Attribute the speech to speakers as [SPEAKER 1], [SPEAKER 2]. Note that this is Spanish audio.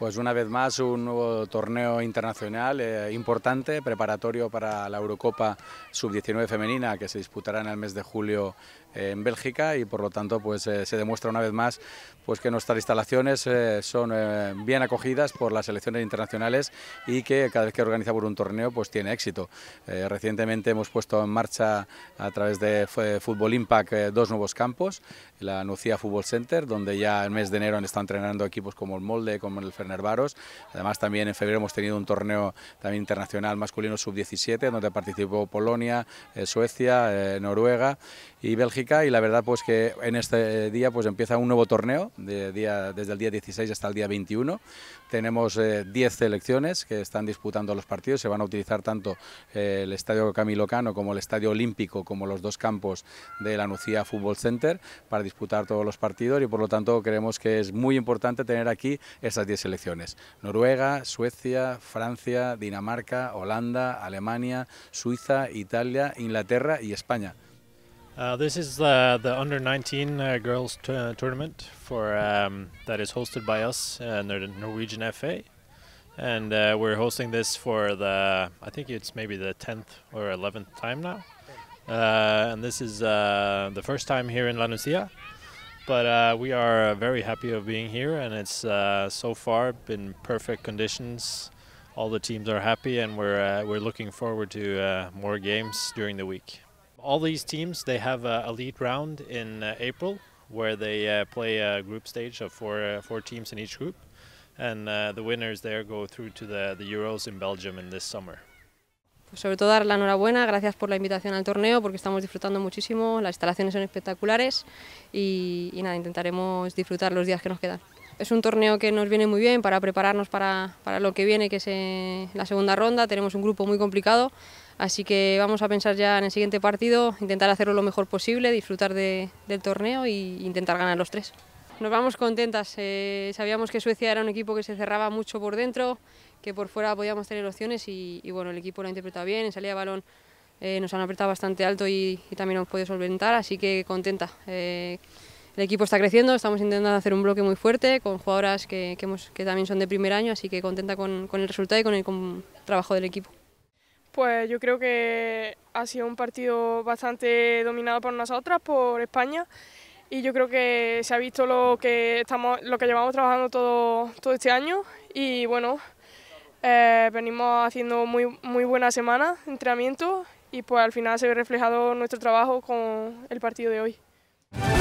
[SPEAKER 1] Pues una vez más un nuevo torneo internacional eh, importante, preparatorio para la Eurocopa Sub-19 femenina que se disputará en el mes de julio eh, en Bélgica y por lo tanto pues eh, se demuestra una vez más pues que nuestras instalaciones son bien acogidas por las selecciones internacionales y que cada vez que organiza por un torneo pues tiene éxito. recientemente hemos puesto en marcha a través de Fútbol Impact dos nuevos campos, la Nucía Fútbol Center donde ya el mes de enero han estado entrenando equipos como el Molde, como el Fernández Además, también en febrero hemos tenido un torneo también internacional masculino sub-17, donde participó Polonia, eh, Suecia, eh, Noruega y Bélgica. Y la verdad, pues que en este día pues empieza un nuevo torneo, de día, desde el día 16 hasta el día 21. Tenemos 10 eh, selecciones que están disputando los partidos. Se van a utilizar tanto el Estadio Camilo Cano como el Estadio Olímpico, como los dos campos de la Nucía Fútbol Center para disputar todos los partidos y por lo tanto creemos que es muy importante tener aquí esas 10 selecciones. selecciones. Noruega, Suecia, Francia, Dinamarca, Holanda, Alemania, Suiza, Italia, Inglaterra y España.
[SPEAKER 2] Uh, this is uh, the under 19 uh, girls uh, tournament for um, that is hosted by us uh, and the uh, Norwegian FA, and we're hosting this for the I think it's maybe the 10th or 11th time now, and this is the first time here in La Nucia but uh, we are uh, very happy of being here, and it's uh, so far been perfect conditions. All the teams are happy, and we're uh, we're looking forward to uh, more games during the week. All these teams they have a elite round in uh, April, where they play a group stage of four four teams in each group, and the winners there go through to the the Euros in Belgium in this summer.
[SPEAKER 3] Pues sobre todo dar la enhorabuena, gracias por la invitación al torneo porque estamos disfrutando muchísimo, las instalaciones son espectaculares y, nada, intentaremos disfrutar los días que nos quedan. Es un torneo que nos viene muy bien para prepararnos para, lo que viene, que es eh, la segunda ronda. Tenemos un grupo muy complicado, así que vamos a pensar ya en el siguiente partido, intentar hacerlo lo mejor posible, disfrutar del torneo e intentar ganar los tres. Nos vamos contentas, eh, sabíamos que Suecia era un equipo que se cerraba mucho por dentro, que por fuera podíamos tener opciones y, bueno, el equipo lo ha interpretado bien, en salida de balón eh, nos han apretado bastante alto y, también nos puede solventar, así que contenta. Eh, el equipo está creciendo, estamos intentando hacer un bloque muy fuerte con jugadoras que, también son de primer año, así que contenta con, el resultado y con el trabajo del equipo.
[SPEAKER 4] Pues yo creo que ha sido un partido bastante dominado por nosotras, por España y yo creo que se ha visto lo que estamos, lo que llevamos trabajando todo, este año y bueno, eh, venimos haciendo muy, muy buena semana de entrenamiento y pues al final se ve reflejado nuestro trabajo con el partido de hoy.